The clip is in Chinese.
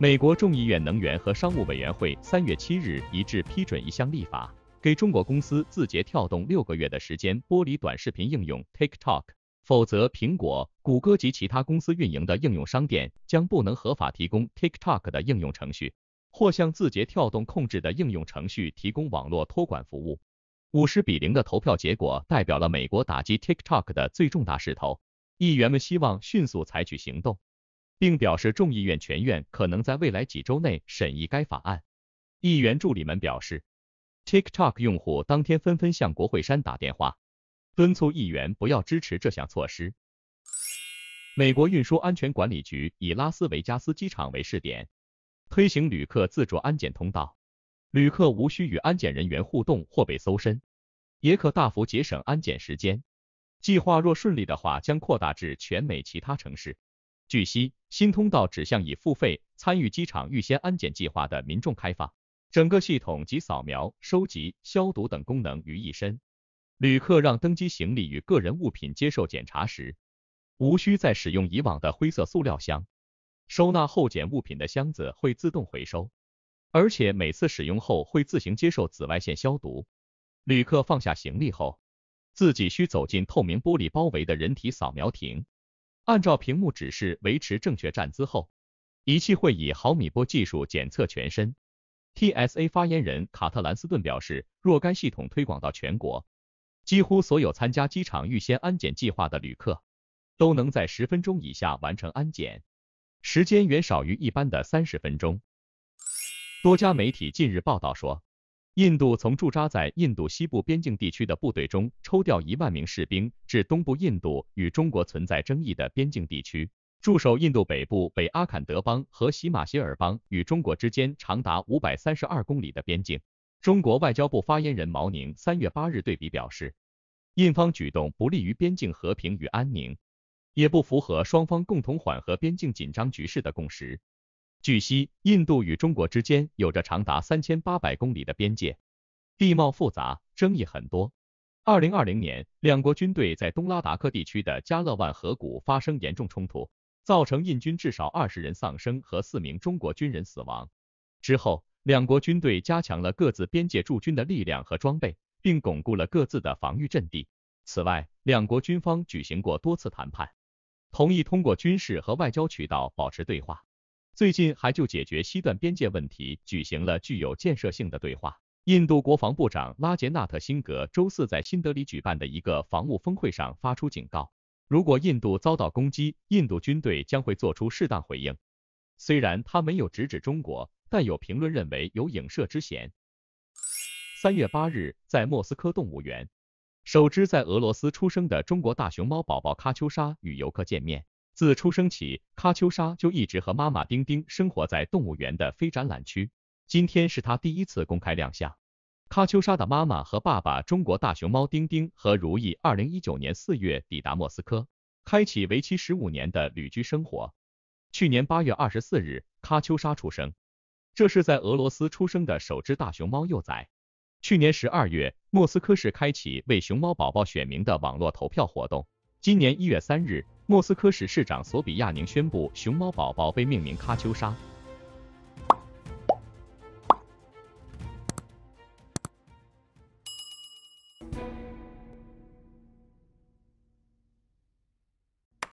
美国众议院能源和商务委员会三月七日一致批准一项立法，给中国公司字节跳动六个月的时间剥离短视频应用 TikTok，否则苹果、谷歌及其他公司运营的应用商店将不能合法提供 TikTok 的应用程序，或向字节跳动控制的应用程序提供网络托管服务。五十比零的投票结果代表了美国打击 TikTok 的最重大势头。议员们希望迅速采取行动。并表示众议院全院可能在未来几周内审议该法案。议员助理们表示，TikTok 用户当天纷纷向国会山打电话，敦促议员不要支持这项措施。美国运输安全管理局以拉斯维加斯机场为试点，推行旅客自助安检通道，旅客无需与安检人员互动或被搜身，也可大幅节省安检时间。计划若顺利的话，将扩大至全美其他城市。据悉，新通道指向已付费参与机场预先安检计划的民众开放，整个系统集扫描、收集、消毒等功能于一身。旅客让登机行李与个人物品接受检查时，无需再使用以往的灰色塑料箱，收纳后检物品的箱子会自动回收，而且每次使用后会自行接受紫外线消毒。旅客放下行李后，自己需走进透明玻璃包围的人体扫描亭。按照屏幕指示维持正确站姿后，仪器会以毫米波技术检测全身。TSA 发言人卡特兰斯顿表示，若干系统推广到全国，几乎所有参加机场预先安检计划的旅客都能在十分钟以下完成安检，时间远少于一般的三十分钟。多家媒体近日报道说。印度从驻扎在印度西部边境地区的部队中抽调一万名士兵至东部印度与中国存在争议的边境地区，驻守印度北部北阿坎德邦和喜马歇尔邦与中国之间长达五百三十二公里的边境。中国外交部发言人毛宁三月八日对比表示，印方举动不利于边境和平与安宁，也不符合双方共同缓和边境紧张局势的共识。据悉，印度与中国之间有着长达三千八百公里的边界，地貌复杂，争议很多。二零二零年，两国军队在东拉达克地区的加勒万河谷发生严重冲突，造成印军至少二十人丧生和四名中国军人死亡。之后，两国军队加强了各自边界驻军的力量和装备，并巩固了各自的防御阵地。此外，两国军方举行过多次谈判，同意通过军事和外交渠道保持对话。最近还就解决西段边界问题举行了具有建设性的对话。印度国防部长拉杰纳特辛格周四在新德里举办的一个防务峰会上发出警告，如果印度遭到攻击，印度军队将会做出适当回应。虽然他没有直指中国，但有评论认为有影射之嫌。三月八日，在莫斯科动物园，首只在俄罗斯出生的中国大熊猫宝宝喀秋莎与游客见面。自出生起，喀秋莎就一直和妈妈丁丁生活在动物园的非展览区。今天是她第一次公开亮相。喀秋莎的妈妈和爸爸中国大熊猫丁丁和如意，二零一九年四月抵达莫斯科，开启为期十五年的旅居生活。去年八月二十四日，喀秋莎出生，这是在俄罗斯出生的首只大熊猫幼崽。去年十二月，莫斯科市开启为熊猫宝宝选名的网络投票活动。今年一月三日。莫斯科市市长索比亚宁宣布，熊猫宝宝被命名喀秋莎。